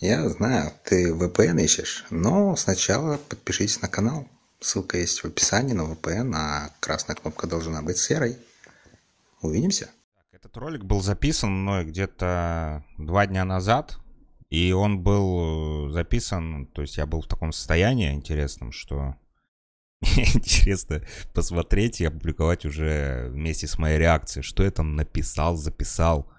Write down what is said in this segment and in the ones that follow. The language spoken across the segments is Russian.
Я знаю, ты VPN ищешь, но сначала подпишись на канал. Ссылка есть в описании на VPN, а красная кнопка должна быть серой. Увидимся. Этот ролик был записан мной где-то два дня назад, и он был э, записан, то есть я был в таком состоянии интересном, что интересно посмотреть и опубликовать уже вместе с моей реакцией, что я там написал, записал.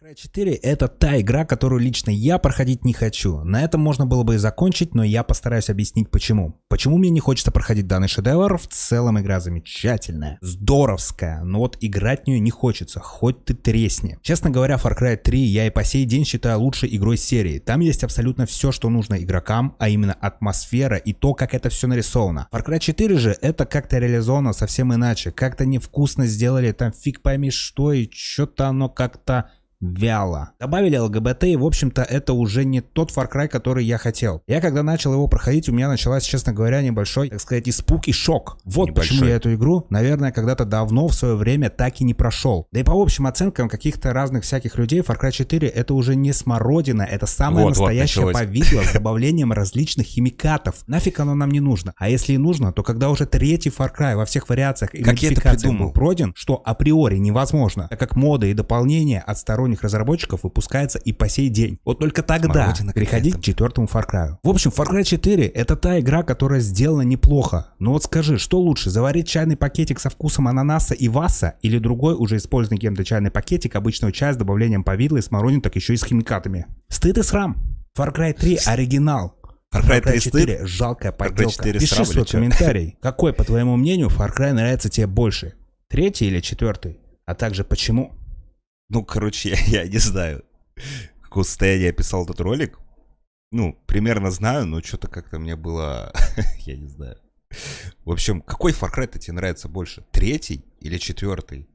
Cry 4 это та игра, которую лично я проходить не хочу. На этом можно было бы и закончить, но я постараюсь объяснить почему. Почему мне не хочется проходить данный шедевр, в целом игра замечательная, здоровская, но вот играть в нее не хочется, хоть ты тресни. Честно говоря, Far Cry 3 я и по сей день считаю лучшей игрой серии. Там есть абсолютно все, что нужно игрокам, а именно атмосфера и то, как это все нарисовано. Far Cry 4 же это как-то реализовано совсем иначе, как-то невкусно сделали, там фиг пойми что и что-то оно как-то вяло. Добавили ЛГБТ, и, в общем-то, это уже не тот Far Cry, который я хотел. Я, когда начал его проходить, у меня началась, честно говоря, небольшой, так сказать, испуг и шок. Вот небольшой. почему я эту игру, наверное, когда-то давно в свое время так и не прошел. Да и по общим оценкам каких-то разных всяких людей, Far Cry 4 это уже не смородина, это самое вот, настоящее вот, повидло с добавлением различных химикатов. Нафиг оно нам не нужно. А если и нужно, то когда уже третий Far Cry во всех вариациях и модификациях был пройден, что априори невозможно, так как моды и дополнения от сторонних сторонних разработчиков выпускается и по сей день. Вот только тогда переходить к четвертому Far Cry. В общем, Far Cry 4 это та игра, которая сделана неплохо. Но вот скажи, что лучше, заварить чайный пакетик со вкусом ананаса и васа или другой уже использованный кем-то чайный пакетик, обычного чая с добавлением повидла и смородин, так еще и с химикатами. Стыд и срам. Far Cry 3 оригинал. Far Cry 3 4 жалкая подделка. Пиши свой комментарий. Какой, по твоему мнению, Far Cry нравится тебе больше? Третий или четвертый? А также почему? Ну, короче, я, я не знаю, какого состояния я писал этот ролик. Ну, примерно знаю, но что-то как-то мне было... я не знаю. В общем, какой Far Cry тебе нравится больше? Третий или четвертый?